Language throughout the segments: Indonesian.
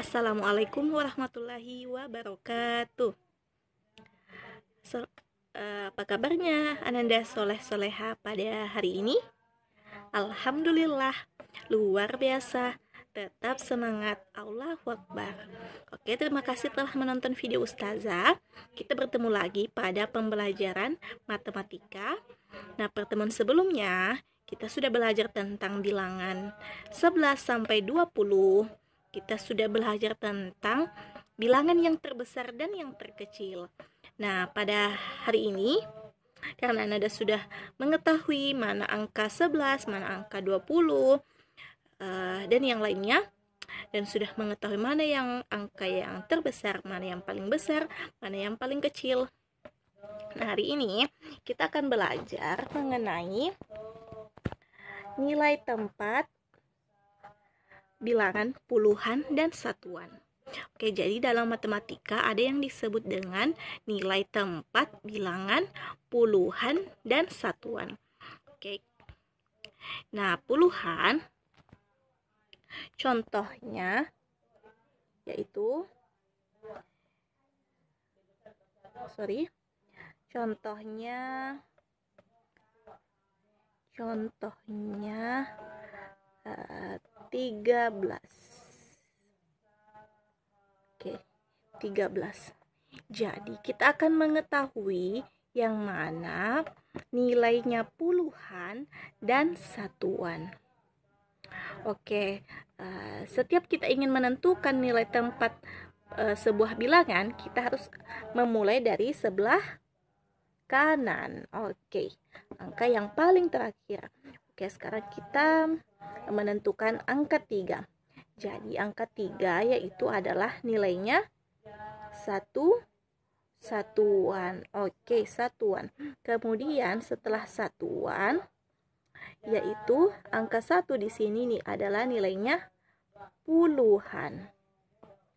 Assalamualaikum warahmatullahi wabarakatuh. So, eh, apa kabarnya Ananda Soleh Soleha pada hari ini? Alhamdulillah, luar biasa. Tetap semangat, Allah Akbar. Oke, terima kasih telah menonton video Ustazah. Kita bertemu lagi pada pembelajaran matematika. Nah, pertemuan sebelumnya kita sudah belajar tentang bilangan 11 sampai 20 kita sudah belajar tentang bilangan yang terbesar dan yang terkecil. Nah, pada hari ini karena Anda sudah mengetahui mana angka 11, mana angka 20 eh, dan yang lainnya dan sudah mengetahui mana yang angka yang terbesar, mana yang paling besar, mana yang paling kecil. Nah, hari ini kita akan belajar mengenai nilai tempat bilangan, puluhan, dan satuan. Oke, jadi dalam matematika ada yang disebut dengan nilai tempat, bilangan, puluhan, dan satuan. Oke. Nah, puluhan contohnya yaitu sorry contohnya contohnya uh, 13 oke 13 jadi kita akan mengetahui yang mana nilainya puluhan dan satuan Oke, eh, setiap kita ingin menentukan nilai tempat eh, sebuah bilangan, kita harus memulai dari sebelah kanan. Oke, angka yang paling terakhir. Oke, sekarang kita menentukan angka 3. Jadi angka 3 yaitu adalah nilainya 1 satuan. Oke, satuan. Kemudian setelah satuan yaitu angka 1 di sini nih adalah nilainya puluhan.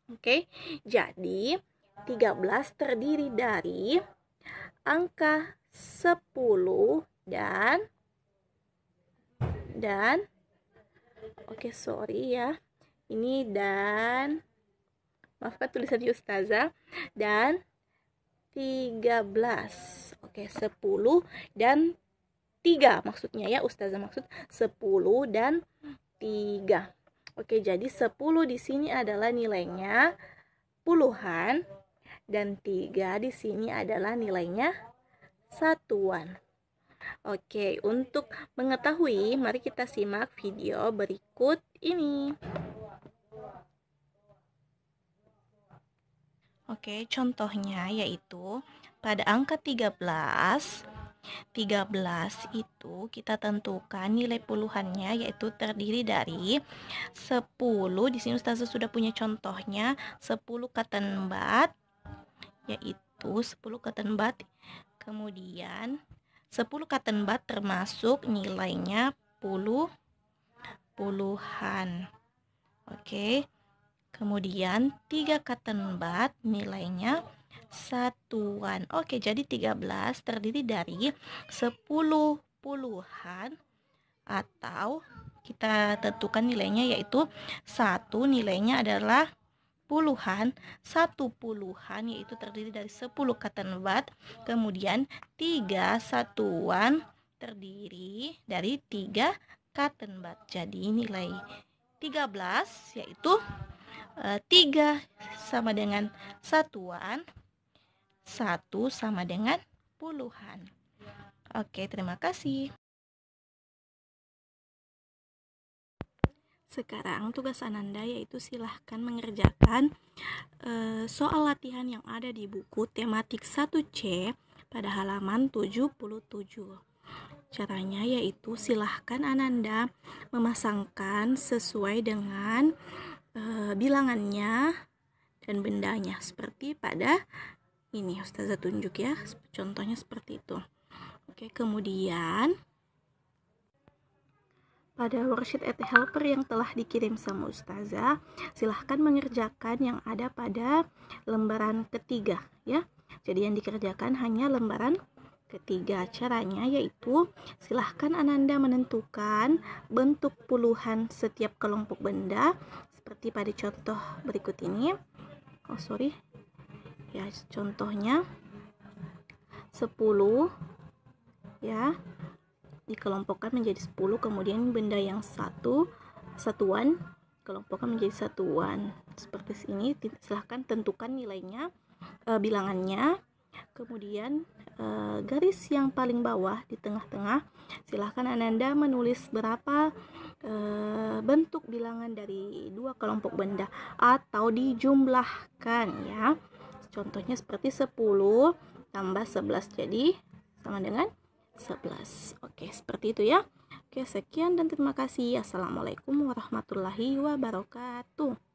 Oke. Jadi 13 terdiri dari angka 10 dan dan Oke, sorry ya. Ini dan maafkan tulisan ustazah dan 13. Oke, 10 dan 3 maksudnya ya ustazah maksud 10 dan 3. Oke, jadi 10 di sini adalah nilainya puluhan dan 3 di sini adalah nilainya satuan. Oke, untuk mengetahui, mari kita simak video berikut ini. Oke, contohnya yaitu pada angka 13 13 itu kita tentukan nilai puluhannya yaitu terdiri dari 10 di sini Ustazah sudah punya contohnya 10 katenbat yaitu 10 katenbat kemudian 10 cotton bud termasuk nilainya puluh puluhan. Oke. Kemudian 3 cotton bud nilainya satuan. Oke, jadi 13 terdiri dari 10 puluhan atau kita tentukan nilainya yaitu satu nilainya adalah puluhan, satu puluhan yaitu terdiri dari 10 nebat, kemudian tiga satuan terdiri dari tiga nebat. Jadi nilai 13 yaitu eh, tiga sama dengan satuan, satu sama dengan puluhan. Oke, terima kasih. Sekarang tugas Ananda yaitu silahkan mengerjakan e, soal latihan yang ada di buku tematik 1C pada halaman 77. Caranya yaitu silahkan Ananda memasangkan sesuai dengan e, bilangannya dan bendanya seperti pada ini Ustazah tunjuk ya contohnya seperti itu. Oke, kemudian pada worksheet at helper yang telah dikirim sama ustazah silahkan mengerjakan yang ada pada lembaran ketiga ya jadi yang dikerjakan hanya lembaran ketiga caranya yaitu silahkan ananda menentukan bentuk puluhan setiap kelompok benda seperti pada contoh berikut ini oh sorry ya contohnya 10 ya dikelompokkan menjadi 10 kemudian benda yang satu satuan kelompokkan menjadi satuan seperti ini silahkan tentukan nilainya e, bilangannya kemudian e, garis yang paling bawah di tengah-tengah silahkan ananda menulis berapa e, bentuk bilangan dari dua kelompok benda atau dijumlahkan ya contohnya seperti 10 tambah 11 jadi sama dengan 11 oke Oke, seperti itu ya. Oke, sekian dan terima kasih. Assalamualaikum warahmatullahi wabarakatuh.